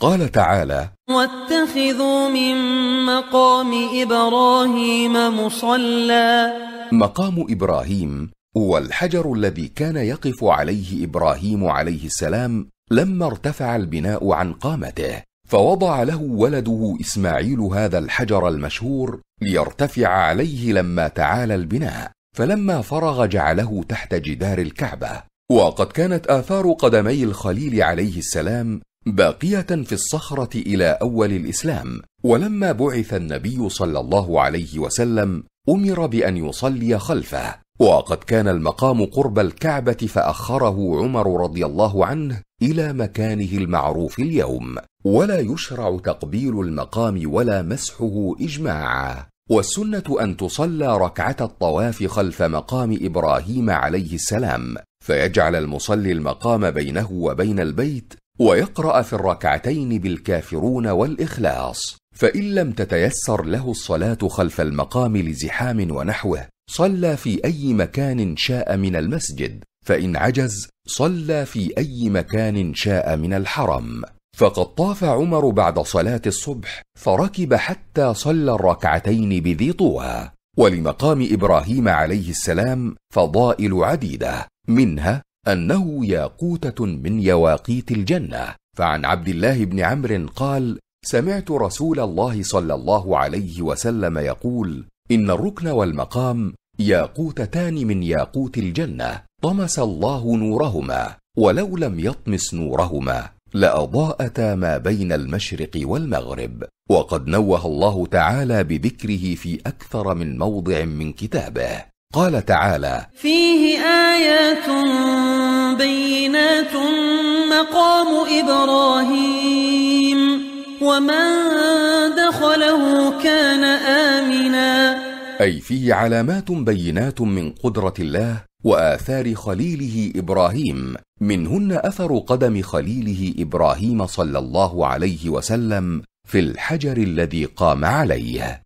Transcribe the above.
قال تعالى واتخذوا من مقام إبراهيم مصلى مقام إبراهيم هو الحجر الذي كان يقف عليه إبراهيم عليه السلام لما ارتفع البناء عن قامته فوضع له ولده إسماعيل هذا الحجر المشهور ليرتفع عليه لما تعالى البناء فلما فرغ جعله تحت جدار الكعبة وقد كانت آثار قدمي الخليل عليه السلام باقيه في الصخره الى اول الاسلام ولما بعث النبي صلى الله عليه وسلم امر بان يصلي خلفه وقد كان المقام قرب الكعبه فاخره عمر رضي الله عنه الى مكانه المعروف اليوم ولا يشرع تقبيل المقام ولا مسحه اجماعا والسنه ان تصلى ركعه الطواف خلف مقام ابراهيم عليه السلام فيجعل المصلي المقام بينه وبين البيت ويقرا في الركعتين بالكافرون والاخلاص فان لم تتيسر له الصلاه خلف المقام لزحام ونحوه صلى في اي مكان شاء من المسجد فان عجز صلى في اي مكان شاء من الحرم فقد طاف عمر بعد صلاه الصبح فركب حتى صلى الركعتين بذي طوى ولمقام ابراهيم عليه السلام فضائل عديده منها انه ياقوته من يواقيت الجنه فعن عبد الله بن عمرو قال سمعت رسول الله صلى الله عليه وسلم يقول ان الركن والمقام ياقوتتان من ياقوت الجنه طمس الله نورهما ولو لم يطمس نورهما لاضاءتا ما بين المشرق والمغرب وقد نوه الله تعالى بذكره في اكثر من موضع من كتابه قال تعالى فيه آيات بينات مقام إبراهيم ومن دخله كان آمنا أي فيه علامات بينات من قدرة الله وآثار خليله إبراهيم منهن أثر قدم خليله إبراهيم صلى الله عليه وسلم في الحجر الذي قام عليه